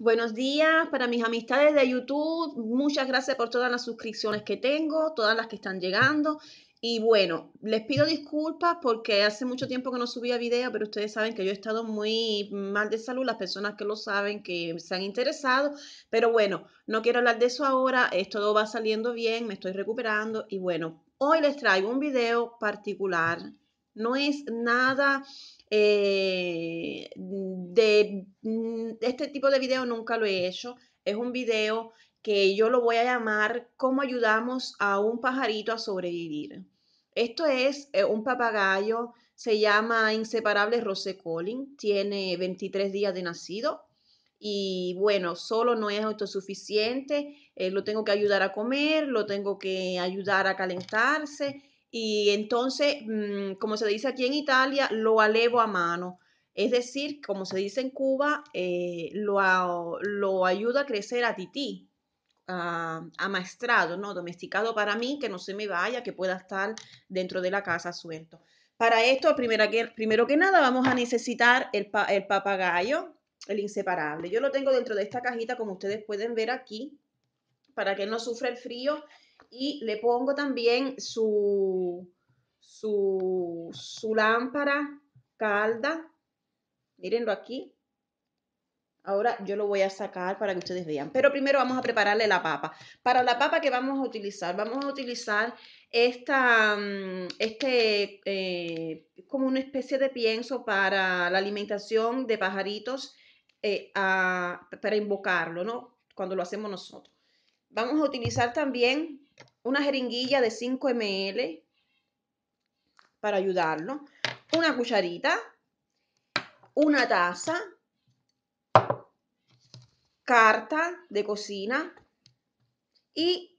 Buenos días para mis amistades de YouTube. Muchas gracias por todas las suscripciones que tengo, todas las que están llegando. Y bueno, les pido disculpas porque hace mucho tiempo que no subía video, pero ustedes saben que yo he estado muy mal de salud, las personas que lo saben, que se han interesado, pero bueno, no quiero hablar de eso ahora, esto todo va saliendo bien, me estoy recuperando y bueno, hoy les traigo un video particular, no es nada eh, de, mm, este tipo de video nunca lo he hecho. Es un video que yo lo voy a llamar ¿Cómo ayudamos a un pajarito a sobrevivir? Esto es eh, un papagayo, se llama Inseparable Rose Collin, tiene 23 días de nacido y bueno, solo no es autosuficiente, eh, lo tengo que ayudar a comer, lo tengo que ayudar a calentarse y entonces, mm, como se dice aquí en Italia, lo alevo a mano. Es decir, como se dice en Cuba, eh, lo, lo ayuda a crecer a tití, a, amaestrado, ¿no? domesticado para mí, que no se me vaya, que pueda estar dentro de la casa suelto. Para esto, primero que, primero que nada, vamos a necesitar el, el papagayo, el inseparable. Yo lo tengo dentro de esta cajita, como ustedes pueden ver aquí, para que no sufra el frío y le pongo también su, su, lámpara calda. Mírenlo aquí. Ahora yo lo voy a sacar para que ustedes vean. Pero primero vamos a prepararle la papa. Para la papa que vamos a utilizar, vamos a utilizar esta, mm, este, eh, como una especie de pienso para la alimentación de pajaritos eh, para invocarlo, ¿no? Cuando lo hacemos nosotros. Vamos a utilizar también una jeringuilla de 5 ml para ayudarlo, una cucharita, una taza, carta de cocina y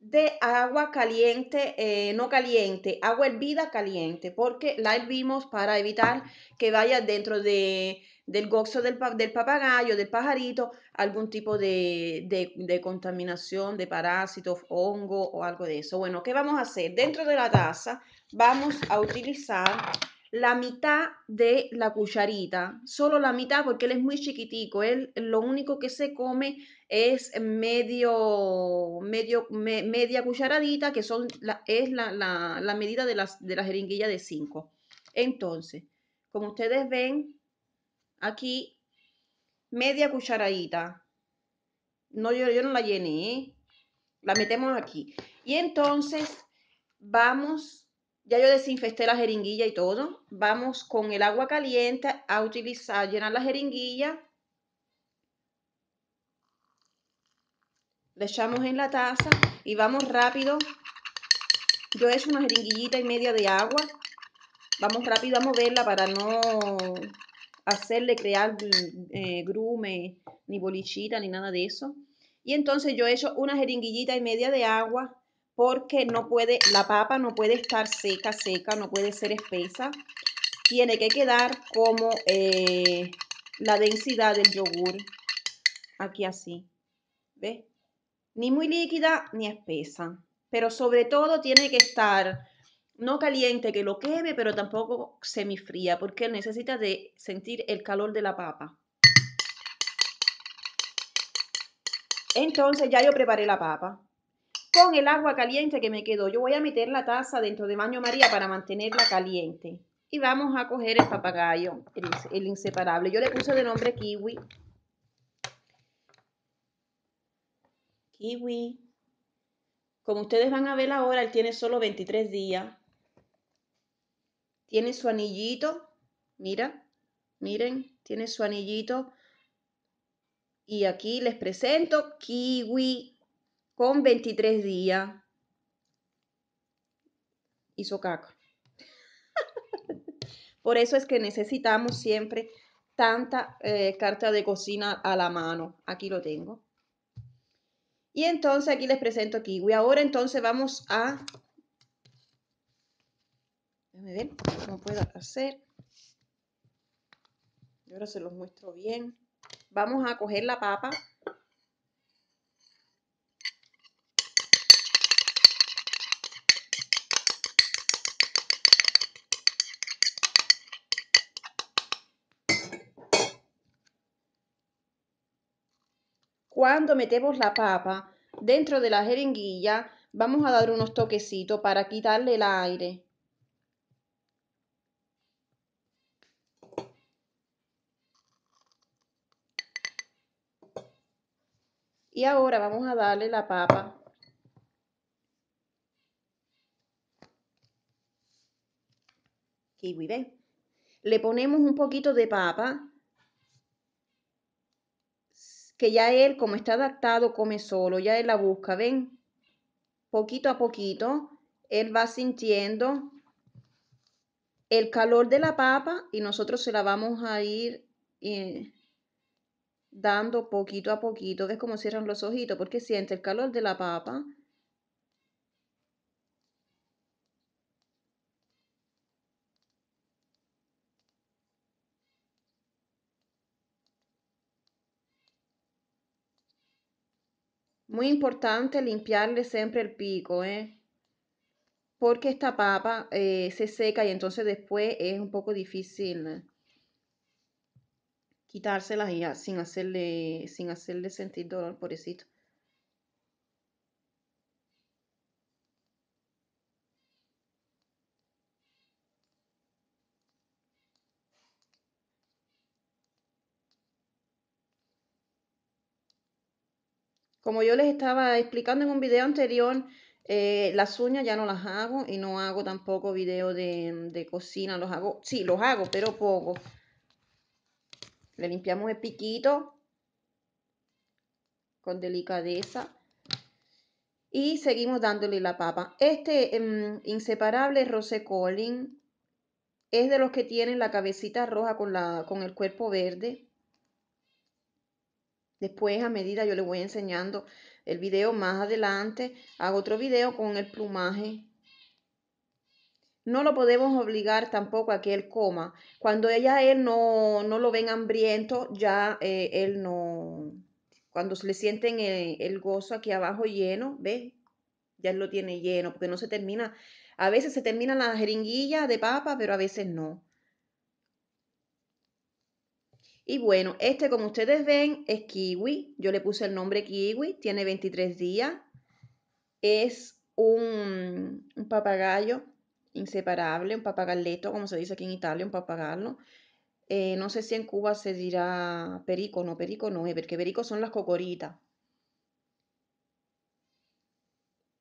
de agua caliente, eh, no caliente, agua hervida caliente, porque la hervimos para evitar que vaya dentro de, del gozo del, del, papagayo, del pajarito, algún tipo de, de, contaminación, de parásitos, hongo o algo de eso. Bueno, ¿qué vamos a hacer? Dentro de la taza vamos a utilizar la mitad de la cucharita, solo la mitad porque él es muy chiquitico, él lo único que se come es medio, medio media cucharadita, que son la, es la, medida de, las, la jeringuilla de 5. Entonces, como ustedes ven, aquí media cucharadita. No, yo, yo no la llené, ¿eh? la metemos aquí. Y entonces vamos ya yo desinfesté la jeringuilla y todo. Vamos con el agua caliente a utilizar, llenar la jeringuilla. La echamos en la taza y vamos rápido. Yo he hecho una jeringuillita y media de agua. Vamos rápido a moverla para no hacerle crear eh, grume, ni bolichita, ni nada de eso. Y entonces yo he hecho una jeringuillita y media de agua porque no puede, la papa no puede estar seca, seca, no puede ser espesa. Tiene que quedar como eh, la densidad del yogur, aquí así, ¿ves? Ni muy líquida ni espesa, pero sobre todo tiene que estar no caliente que lo queme, pero tampoco semifría, porque necesita de sentir el calor de la papa. Entonces ya yo preparé la papa con el agua caliente que me quedó. Yo voy a meter la taza dentro de Maño María para mantenerla caliente. Y vamos a coger el papagayo, el, el inseparable. Yo le puse de nombre kiwi. Kiwi. Como ustedes van a ver ahora, él tiene solo 23 días. Tiene su anillito. Mira, miren, tiene su anillito. Y aquí les presento Kiwi con 23 días hizo caca. Por eso es que necesitamos siempre tanta eh, carta de cocina a la mano. Aquí lo tengo. Y entonces aquí les presento kiwi. Ahora entonces vamos a... Déjame ver cómo puedo hacer. Ahora se los muestro bien. Vamos a coger la papa Cuando metemos la papa dentro de la jeringuilla, vamos a dar unos toquecitos para quitarle el aire. Y ahora vamos a darle la papa. Kiwi, Le ponemos un poquito de papa que ya él, como está adaptado, come solo, ya él la busca, ¿ven? Poquito a poquito, él va sintiendo el calor de la papa y nosotros se la vamos a ir eh, dando poquito a poquito. ¿Ves cómo cierran los ojitos? Porque siente el calor de la papa Muy importante limpiarle siempre el pico, ¿eh? Porque esta papa eh, se seca y entonces después es un poco difícil ¿eh? quitárselas sin hacerle, sin hacerle sentir dolor, pobrecito. Como yo les estaba explicando en un video anterior, eh, las uñas ya no las hago y no hago tampoco video de, cocina. Los hago, sí, los hago, pero poco. Le limpiamos el piquito con delicadeza y seguimos dándole la papa. Este em, inseparable Rose Colin es de los que tienen la cabecita roja con, la, con el cuerpo verde. Después, a medida, yo le voy enseñando el video. Más adelante, hago otro video con el plumaje. No lo podemos obligar tampoco a que él coma. Cuando ella él no, no lo ven hambriento, ya eh, él no... Cuando se le sienten el, el gozo aquí abajo lleno, ¿ves? Ya él lo tiene lleno, porque no se termina... A veces se termina la jeringuilla de papa, pero a veces no. Y bueno, este como ustedes ven es kiwi. Yo le puse el nombre kiwi, tiene 23 días. Es un, papagayo inseparable, un papagalleto, como se dice aquí en Italia, un papagallo. Eh, no sé si en Cuba se dirá perico, no, perico no porque perico son las cocoritas.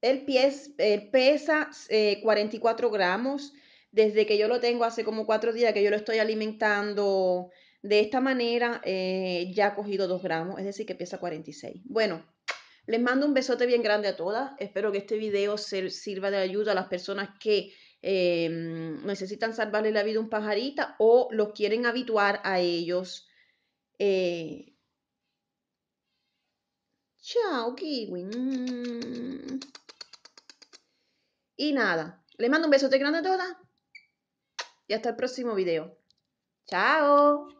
El, pie, eh, pesa 44 eh, gramos. Desde que yo lo tengo hace como cuatro días que yo lo estoy alimentando de esta manera eh, ya ha cogido 2 gramos, es decir, que pesa 46. Bueno, les mando un besote bien grande a todas. Espero que este video sirva de ayuda a las personas que em, necesitan salvarle la vida a un pajarita o los quieren habituar a ellos. Eh, chao, Kiwi. Y nada, les mando un besote grande a todas. Y hasta el próximo video. Chao.